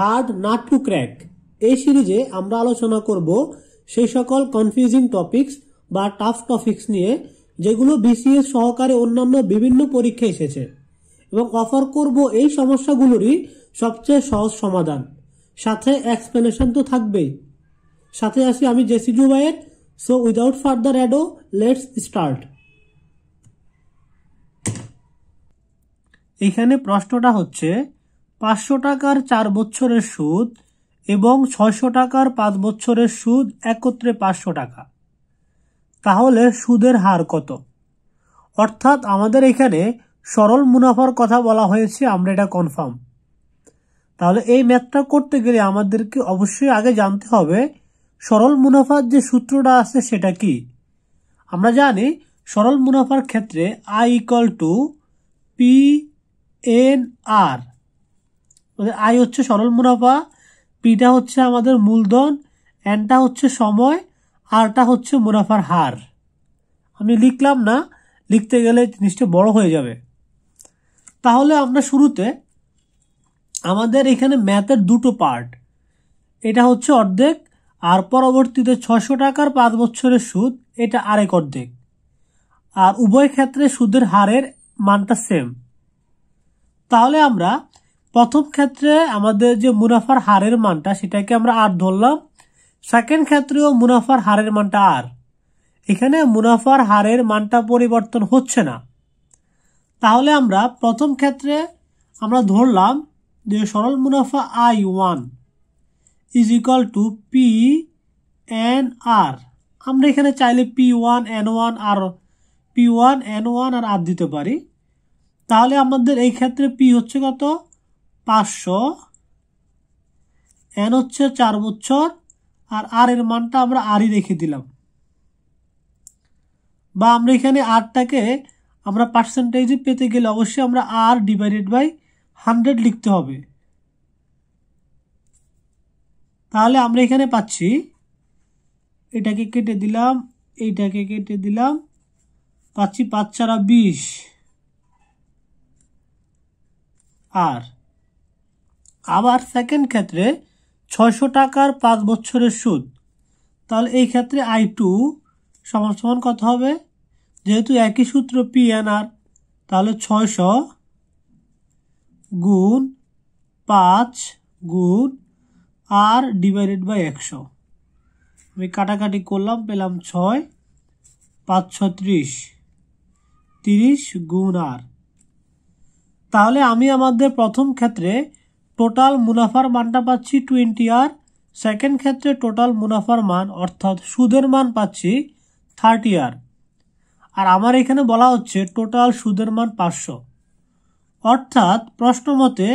hard nut two crack এই সিরিজে আমরা আলোচনা করব সেই সকল কনফিউজিং টপিকস বা টাফ টপিক্স নিয়ে যেগুলো বিসিএস সহকারে অন্যান্য বিভিন্ন পরীক্ষা এসেছে এবং অফার করব এই সমস্যাগুলোরই সবচেয়ে সহজ সমাধান সাথে এক্সপ্লেনেশন তো থাকবেই সাথে আসি আমি J C Jubayer so without further ado let's start এখানে প্রশ্নটা হচ্ছে পাঁচশো টাকার চার বছরের সুদ এবং ছয়শো টাকার পাঁচ বছরের সুদ একত্রে পাঁচশো টাকা তাহলে সুদের হার কত অর্থাৎ আমাদের এখানে সরল মুনাফার কথা বলা হয়েছে আমরা এটা কনফার্ম তাহলে এই ম্যাথটা করতে গেলে আমাদেরকে অবশ্যই আগে জানতে হবে সরল মুনাফার যে সূত্রটা আছে সেটা কি আমরা জানি সরল মুনাফার ক্ষেত্রে I equal to P N R আমাদের আয় হচ্ছে সরল মুনাফা পিটা হচ্ছে আমাদের মূলধন এনটা হচ্ছে সময় আরটা হচ্ছে মুনাফার হার আমি লিখলাম না লিখতে গেলে জিনিসটা বড় হয়ে যাবে তাহলে আমরা শুরুতে আমাদের এখানে ম্যাথের দুটো পার্ট এটা হচ্ছে অর্ধেক আর পরবর্তীতে ছশো টাকার পাঁচ বছরের সুদ এটা আরেক অর্ধেক আর উভয় ক্ষেত্রে সুদের হারের মানটা সেম তাহলে আমরা প্রথম ক্ষেত্রে আমাদের যে মুনাফার হারের মানটা সেটাকে আমরা আর ধরলাম সেকেন্ড ক্ষেত্রেও মুনাফার হারের মানটা আর এখানে মুনাফার হারের মানটা পরিবর্তন হচ্ছে না তাহলে আমরা প্রথম ক্ষেত্রে আমরা ধরলাম যে সরল মুনাফা I one is equal to P N R আমরা এখানে চাইলে P one N one R P one N one R R দিতে পারি তাহলে আমাদের এই ক্ষেত্রে পি হচ্ছে কত পাঁচশো এন হচ্ছে চার বছর আর আর এর মানটা আমরা আরই রেখে দিলাম বা আমরা এখানে আরটাকে আমরা পার্সেন্টেজে পেতে গেলে অবশ্যই আমরা আর ডিভাইডেড বাই হান্ড্রেড লিখতে হবে তাহলে আমরা এখানে পাচ্ছি এটাকে কেটে দিলাম এইটাকে কেটে দিলাম পাচ্ছি পাঁচ চারা বিশ আর আবার সেকেন্ড ক্ষেত্রে ছয়শো টাকার পাঁচ বছরের সুদ তাহলে এই ক্ষেত্রে আই টু সমান সমান কত হবে যেহেতু একই সূত্র পি এন আর তাহলে ছয়শো গুণ পাঁচ গুণ আর ডিভাইডেড বাই একশো আমি কাটাকাটি করলাম পেলাম ছয় পাঁচ ছত্রিশ তিরিশ গুণ আর তাহলে আমি আমাদের প্রথম ক্ষেত্রে টোটাল মুনাফার মানটা পাচ্ছি টোয়েন্টি আর সেকেন্ড ক্ষেত্রে টোটাল মুনাফার মান অর্থাৎ সুদের মান পাচ্ছি থার্টি আর আর আমার এখানে বলা হচ্ছে টোটাল সুদের মান পাঁচশো অর্থাৎ প্রশ্ন মতে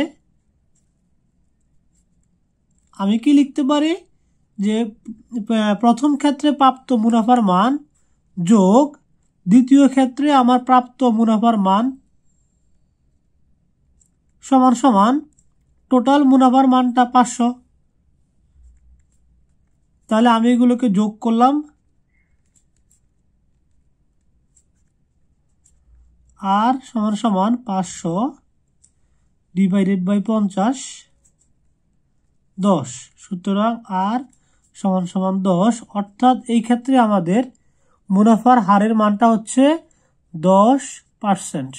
আমি কি লিখতে পারি যে প্রথম ক্ষেত্রে প্রাপ্ত মুনাফার মান যোগ দ্বিতীয় ক্ষেত্রে আমার প্রাপ্ত মুনাফার মান সমান সমান টোটাল মুনাফার মানটা পাঁচশো তাহলে আমি এগুলোকে যোগ করলাম আর সমান সমান পাঁচশো ডিভাইডেড বাই পঞ্চাশ দশ সুতরাং আর সমান সমান দশ অর্থাৎ এই ক্ষেত্রে আমাদের মুনাফার হারের মানটা হচ্ছে দশ পার্সেন্ট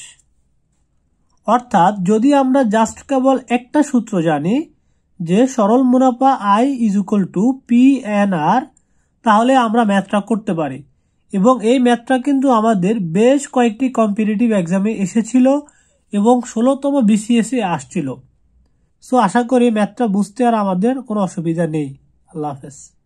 অর্থাৎ যদি আমরা জাস্ট কেবল একটা সূত্র জানি যে সরল মুনাফা I is equal to P N R তাহলে আমরা ম্যাথটা করতে পারি এবং এই ম্যাথটা কিন্তু আমাদের বেশ কয়েকটি কম্পিটিটিভ এক্সামে এসেছিল এবং ষোলোতম বিসিএসে আসছিল সো আশা করি ম্যাথটা বুঝতে আর আমাদের কোনো অসুবিধা নেই আল্লাহ হাফেজ